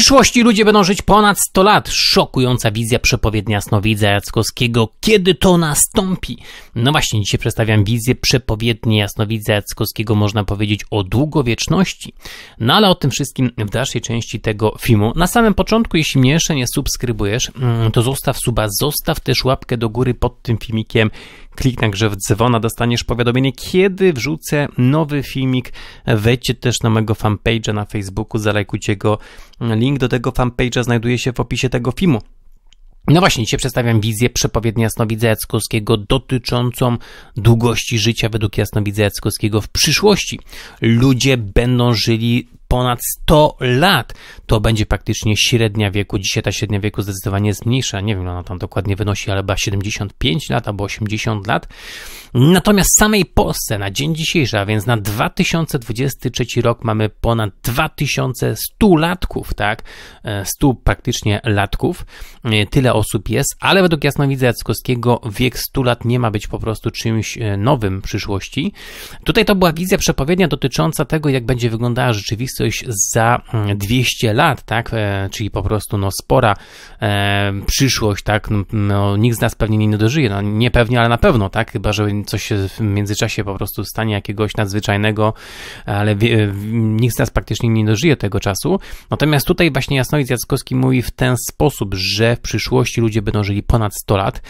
przyszłości ludzie będą żyć ponad 100 lat. Szokująca wizja przepowiednia Jasnowidza Jackowskiego. Kiedy to nastąpi? No właśnie, dzisiaj przedstawiam wizję przepowiedni Jasnowidza Jackowskiego, można powiedzieć, o długowieczności. No ale o tym wszystkim w dalszej części tego filmu. Na samym początku, jeśli mnie jeszcze nie subskrybujesz, mm, to zostaw suba, zostaw też łapkę do góry pod tym filmikiem. Kliknę grze w dzwona, dostaniesz powiadomienie, kiedy wrzucę nowy filmik. Wejdźcie też na mojego fanpage'a na Facebooku, zalajkujcie go. Link do tego fanpage'a znajduje się w opisie tego filmu. No właśnie, dzisiaj przedstawiam wizję przepowiedni Jasnowidza Jackowskiego dotyczącą długości życia według Jasnowidza Jackowskiego w przyszłości. Ludzie będą żyli ponad 100 lat. To będzie praktycznie średnia wieku. Dzisiaj ta średnia wieku zdecydowanie jest mniejsza. Nie wiem, ona tam dokładnie wynosi, ale chyba 75 lat albo 80 lat. Natomiast w samej Polsce na dzień dzisiejszy, a więc na 2023 rok mamy ponad 2100 latków, tak? 100 e, praktycznie latków. E, tyle osób jest, ale według jasnowidza Jackowskiego wiek 100 lat nie ma być po prostu czymś e, nowym w przyszłości. Tutaj to była wizja przepowiednia dotycząca tego, jak będzie wyglądała rzeczywistość rzeczywistość za 200 mm, lat, tak? E, czyli po prostu no, spora e, przyszłość, tak? No, nikt z nas pewnie nie dożyje, no nie pewnie, ale na pewno, tak? Chyba, że coś się w międzyczasie po prostu stanie jakiegoś nadzwyczajnego, ale nikt z nas praktycznie nie dożyje tego czasu. Natomiast tutaj właśnie Jasnowic Jackowski mówi w ten sposób, że w przyszłości ludzie będą żyli ponad 100 lat,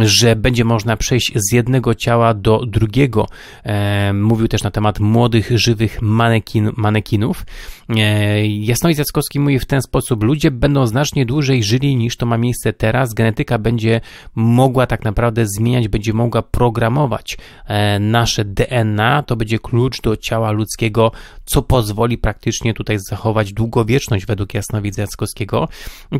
że będzie można przejść z jednego ciała do drugiego. E, mówił też na temat młodych, żywych manekin, manekinów. E, Jasnowic Jackowski mówi w ten sposób, ludzie będą znacznie dłużej żyli niż to ma miejsce teraz, genetyka będzie mogła tak naprawdę zmieniać, będzie mogła programować e, nasze DNA, to będzie klucz do ciała ludzkiego, co pozwoli praktycznie tutaj zachować długowieczność według Jasnowidza Jackowskiego.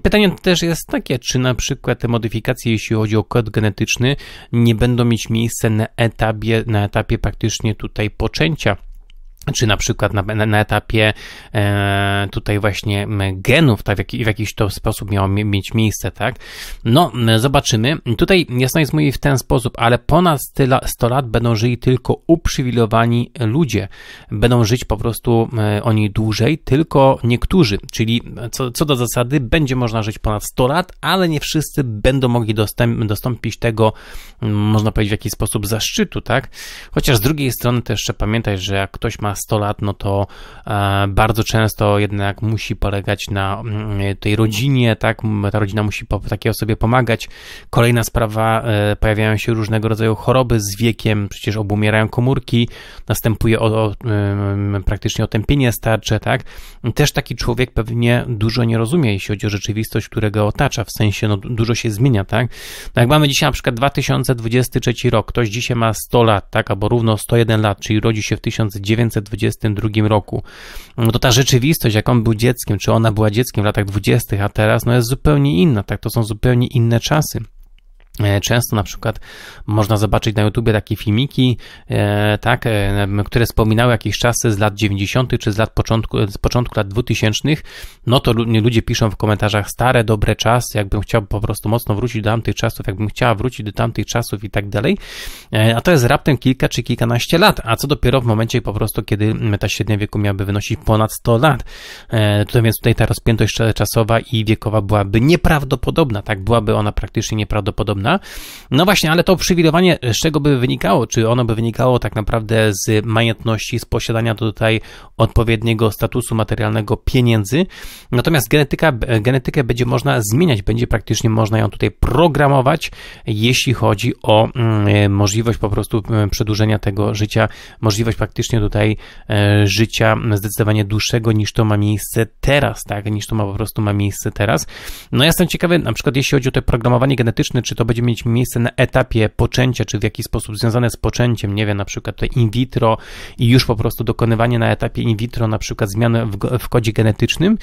Pytanie też jest takie, czy na przykład te modyfikacje, jeśli chodzi o kod genetyczny, nie będą mieć miejsca na etapie, na etapie praktycznie tutaj poczęcia czy na przykład na, na, na etapie e, tutaj właśnie genów, tak, w, jaki, w jakiś to sposób miało mieć miejsce, tak? No, zobaczymy. Tutaj jasno jest mówi w ten sposób, ale ponad 100 lat będą żyli tylko uprzywilejowani ludzie. Będą żyć po prostu e, oni dłużej, tylko niektórzy, czyli co, co, do zasady będzie można żyć ponad 100 lat, ale nie wszyscy będą mogli dostęp, dostąpić tego, można powiedzieć, w jakiś sposób zaszczytu, tak? Chociaż z drugiej strony też jeszcze pamiętaj, że jak ktoś ma 100 lat, no to e, bardzo często jednak musi polegać na mm, tej rodzinie, tak? Ta rodzina musi takiej osobie pomagać. Kolejna sprawa, e, pojawiają się różnego rodzaju choroby z wiekiem, przecież obumierają komórki, następuje o, o, mm, praktycznie otępienie starcze, tak? Też taki człowiek pewnie dużo nie rozumie, jeśli chodzi o rzeczywistość, którego otacza, w sensie no, dużo się zmienia, tak? No jak mamy dzisiaj na przykład 2023 rok, ktoś dzisiaj ma 100 lat, tak? Albo równo 101 lat, czyli rodzi się w 1900 2022 roku. No to ta rzeczywistość, jak on był dzieckiem, czy ona była dzieckiem w latach 20., a teraz, no jest zupełnie inna, tak? To są zupełnie inne czasy. E, często na przykład można zobaczyć na YouTubie takie filmiki, e, tak, e, które wspominały jakieś czasy z lat 90. czy z lat początku, z początku lat 2000. No to ludzie piszą w komentarzach stare, dobre czasy, jakbym chciał po prostu mocno wrócić do tamtych czasów, jakbym chciała wrócić do tamtych czasów i tak dalej. A to jest raptem kilka czy kilkanaście lat, a co dopiero w momencie po prostu, kiedy ta średnia wieku miałaby wynosić ponad 100 lat. To więc tutaj ta rozpiętość czasowa i wiekowa byłaby nieprawdopodobna, tak, byłaby ona praktycznie nieprawdopodobna prawda? No właśnie, ale to przywilejowanie z czego by wynikało? Czy ono by wynikało tak naprawdę z majątności, z posiadania tutaj odpowiedniego statusu materialnego pieniędzy? Natomiast genetyka, genetykę będzie można zmieniać, będzie praktycznie można ją tutaj programować, jeśli chodzi o mm, możliwość po prostu mm, przedłużenia tego życia, możliwość praktycznie tutaj e, życia zdecydowanie dłuższego niż to ma miejsce teraz, tak, niż to ma po prostu ma miejsce teraz. No ja jestem ciekawy, na przykład jeśli chodzi o to programowanie genetyczne, czy to będzie będzie mieć miejsce na etapie poczęcia, czy w jakiś sposób związane z poczęciem, nie wiem, na przykład tutaj in vitro i już po prostu dokonywanie na etapie in vitro na przykład zmian w, w kodzie genetycznym,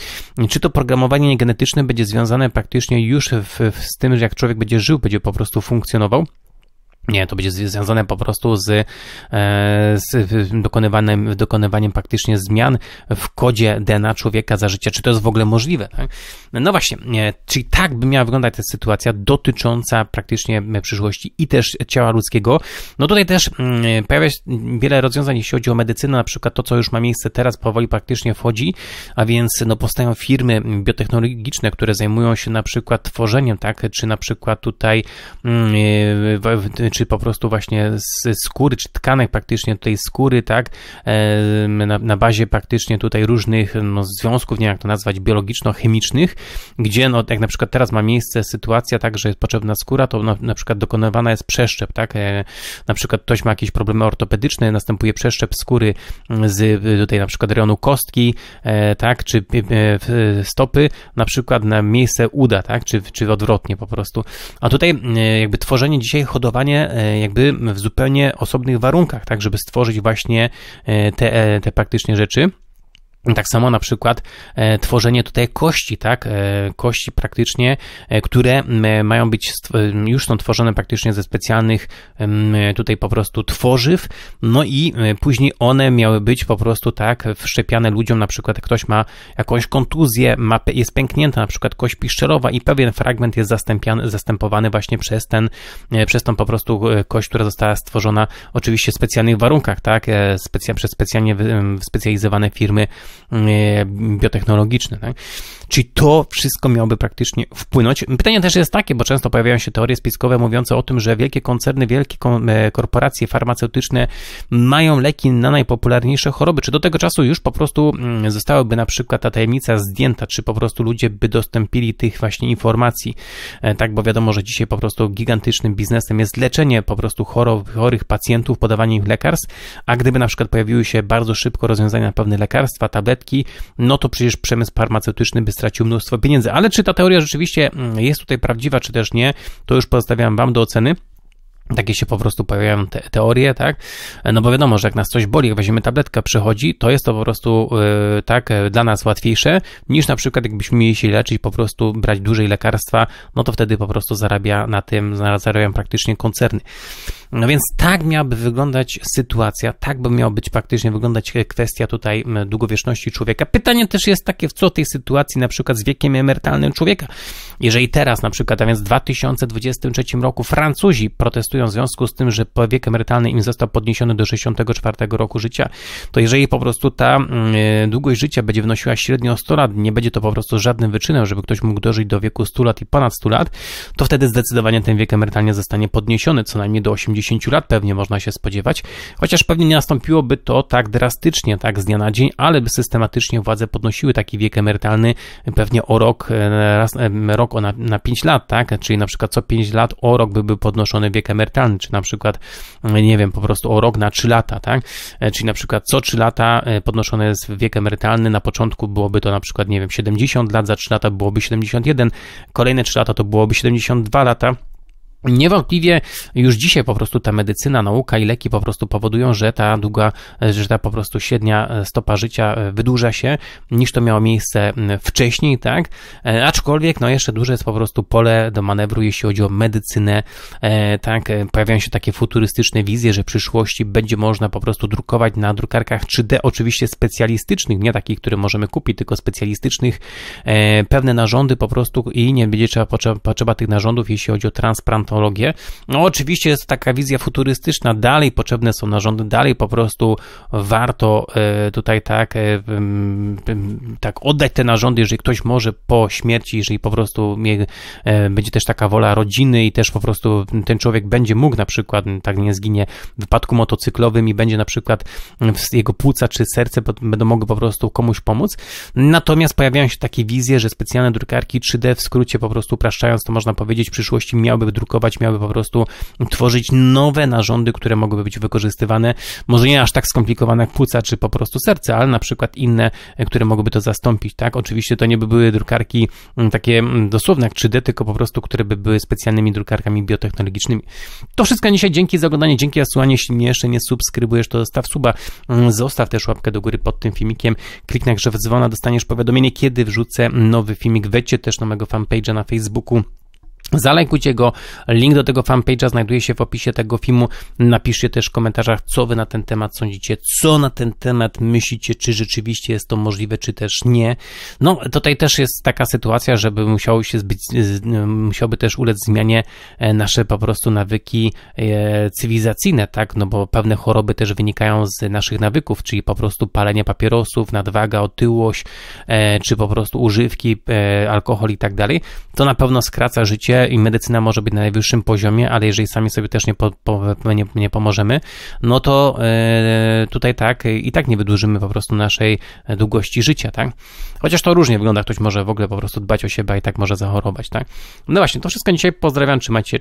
czy to programowanie genetyczne będzie związane praktycznie już w, w, z tym, że jak człowiek będzie żył, będzie po prostu funkcjonował. Nie, to będzie związane po prostu z, e, z dokonywaniem, dokonywaniem praktycznie zmian w kodzie DNA człowieka za życia. Czy to jest w ogóle możliwe? Tak? No właśnie, e, czyli tak by miała wyglądać ta sytuacja dotycząca praktycznie przyszłości i też ciała ludzkiego. No tutaj też mm, pojawia się wiele rozwiązań, jeśli chodzi o medycynę, na przykład to, co już ma miejsce teraz, powoli praktycznie wchodzi, a więc no, powstają firmy biotechnologiczne, które zajmują się na przykład tworzeniem, tak, czy na przykład tutaj mm, e, czy po prostu właśnie z skóry, czy tkanek praktycznie tej skóry, tak, e, na, na bazie praktycznie tutaj różnych no, związków, nie wiem jak to nazwać, biologiczno-chemicznych, gdzie no, jak na przykład teraz ma miejsce sytuacja tak, że jest potrzebna skóra, to na, na przykład dokonywana jest przeszczep, tak, e, na przykład ktoś ma jakieś problemy ortopedyczne, następuje przeszczep skóry z tutaj na przykład rejonu kostki, e, tak, czy stopy, na przykład na miejsce uda, tak, czy, czy odwrotnie po prostu. A tutaj jakby tworzenie dzisiaj, hodowanie E, jakby w zupełnie osobnych warunkach, tak żeby stworzyć właśnie e, te, e, te rzeczy. Tak samo na przykład e, tworzenie tutaj kości, tak? E, kości praktycznie, e, które mają być, już są tworzone praktycznie ze specjalnych tutaj po prostu tworzyw, no i e, później one miały być po prostu tak wszczepiane ludziom, na przykład ktoś ma jakąś kontuzję, ma, jest pęknięta na przykład kość piszczelowa i pewien fragment jest zastępowany właśnie przez ten, e, przez tą po prostu e, kość, która została stworzona oczywiście w specjalnych warunkach, tak? Specja, przez specjalnie wyspecjalizowane firmy Mm, e, biotechnologiczne. Tak? Czyli to wszystko miałoby praktycznie wpłynąć. Pytanie też jest takie, bo często pojawiają się teorie spiskowe mówiące o tym, że wielkie koncerny, wielkie e, korporacje farmaceutyczne mają leki na najpopularniejsze choroby. Czy do tego czasu już po prostu mm, zostałaby na przykład ta tajemnica zdjęta, czy po prostu ludzie by dostąpili tych właśnie informacji? E, tak, bo wiadomo, że dzisiaj po prostu gigantycznym biznesem jest leczenie po prostu chorob, chorych pacjentów, podawanie ich lekarstw, a gdyby na przykład pojawiły się bardzo szybko rozwiązania na pewne lekarstwa, ta tabletki, no to przecież przemysł farmaceutyczny by stracił mnóstwo pieniędzy. Ale czy ta teoria rzeczywiście mm, jest tutaj prawdziwa, czy też nie, to już pozostawiam Wam do oceny. Takie się po prostu pojawiają te, teorie, tak? No bo wiadomo, że jak nas coś boli, jak weźmiemy tabletkę, przychodzi, to jest to po prostu yy, tak y, dla nas łatwiejsze niż na przykład jakbyśmy mieli się leczyć, po prostu brać dużej lekarstwa, no to wtedy po prostu zarabia na tym, zarabiają praktycznie koncerny. No więc tak miałaby wyglądać sytuacja, tak by miała być praktycznie wyglądać kwestia tutaj długowieczności człowieka. Pytanie też jest takie, w co tej sytuacji na przykład z wiekiem emerytalnym człowieka. Jeżeli teraz na przykład, a więc w 2023 roku Francuzi protestują w związku z tym, że wiek emerytalny im został podniesiony do 64 roku życia, to jeżeli po prostu ta e, długość życia będzie wynosiła średnio 100 lat, nie będzie to po prostu żadnym wyczynem, żeby ktoś mógł dożyć do wieku 100 lat i ponad 100 lat, to wtedy zdecydowanie ten wiek emerytalny zostanie podniesiony co najmniej do 80 10 lat pewnie można się spodziewać, chociaż pewnie nie nastąpiłoby to tak drastycznie, tak z dnia na dzień, ale by systematycznie władze podnosiły taki wiek emerytalny pewnie o rok, e, raz, e, rok na, na 5 lat, tak? Czyli na przykład co 5 lat o rok byłby podnoszony wiek emerytalny, czy na przykład, e, nie wiem, po prostu o rok na 3 lata, tak? Czyli na przykład co 3 lata podnoszony jest wiek emerytalny, na początku byłoby to na przykład, nie wiem, 70 lat, za 3 lata byłoby 71, kolejne 3 lata to byłoby 72 lata. Niewątpliwie już dzisiaj po prostu ta medycyna, nauka i leki po prostu powodują, że ta długa, że ta po prostu średnia stopa życia wydłuża się niż to miało miejsce wcześniej, tak? E, aczkolwiek, no jeszcze duże jest po prostu pole do manewru, jeśli chodzi o medycynę, e, tak? Pojawiają się takie futurystyczne wizje, że w przyszłości będzie można po prostu drukować na drukarkach 3D, oczywiście specjalistycznych, nie takich, które możemy kupić, tylko specjalistycznych, e, pewne narządy po prostu i nie będzie trzeba, potrzeba, tych narządów, jeśli chodzi o transplantację no oczywiście jest taka wizja futurystyczna, dalej potrzebne są narządy, dalej po prostu warto e, tutaj tak, e, tak oddać te narządy, jeżeli ktoś może po śmierci, jeżeli po prostu e, będzie też taka wola rodziny i też po prostu ten człowiek będzie mógł na przykład, tak nie zginie w wypadku motocyklowym i będzie na przykład jego płuca czy serce będą mogły po prostu komuś pomóc. Natomiast pojawiają się takie wizje, że specjalne drukarki 3D w skrócie po prostu upraszczając to można powiedzieć w przyszłości miałyby drukować ewoluować, po prostu tworzyć nowe narządy, które mogłyby być wykorzystywane, może nie aż tak skomplikowane jak płuca czy po prostu serce, ale na przykład inne, e, które mogłyby to zastąpić, tak? Oczywiście to nie by były drukarki mm, takie mm, dosłowne jak 3D, tylko po prostu, które by były specjalnymi drukarkami biotechnologicznymi. To wszystko dzisiaj, dzięki za oglądanie, dzięki za słuchanie, jeśli jeszcze nie subskrybujesz, to zostaw suba, mm, zostaw też łapkę do góry pod tym filmikiem, kliknij grzew dzwona, dostaniesz powiadomienie, kiedy wrzucę nowy filmik, wejdźcie też na mojego fanpage'a na Facebooku, Zalajkujcie go, link do tego fanpage'a znajduje się w opisie tego filmu. Napiszcie też w komentarzach, co wy na ten temat sądzicie, co na ten temat myślicie, czy rzeczywiście jest to możliwe, czy też nie. No, tutaj też jest taka sytuacja, żeby musiało się zbyć, musiałby też ulec zmianie e, nasze po prostu nawyki e, cywilizacyjne, tak? No bo pewne choroby też wynikają z naszych nawyków, czyli po prostu palenie papierosów, nadwaga, otyłość, e, czy po prostu używki, alkohol i tak dalej. To na pewno skraca życie i medycyna może być na najwyższym poziomie, ale jeżeli sami sobie też nie, po, po, nie, nie pomożemy, no to y, tutaj tak i tak nie wydłużymy po prostu naszej e, długości życia, tak? Chociaż to różnie wygląda, ktoś może w ogóle po prostu dbać o siebie i tak może zachorować, tak? No właśnie, to wszystko dzisiaj. Pozdrawiam, trzymajcie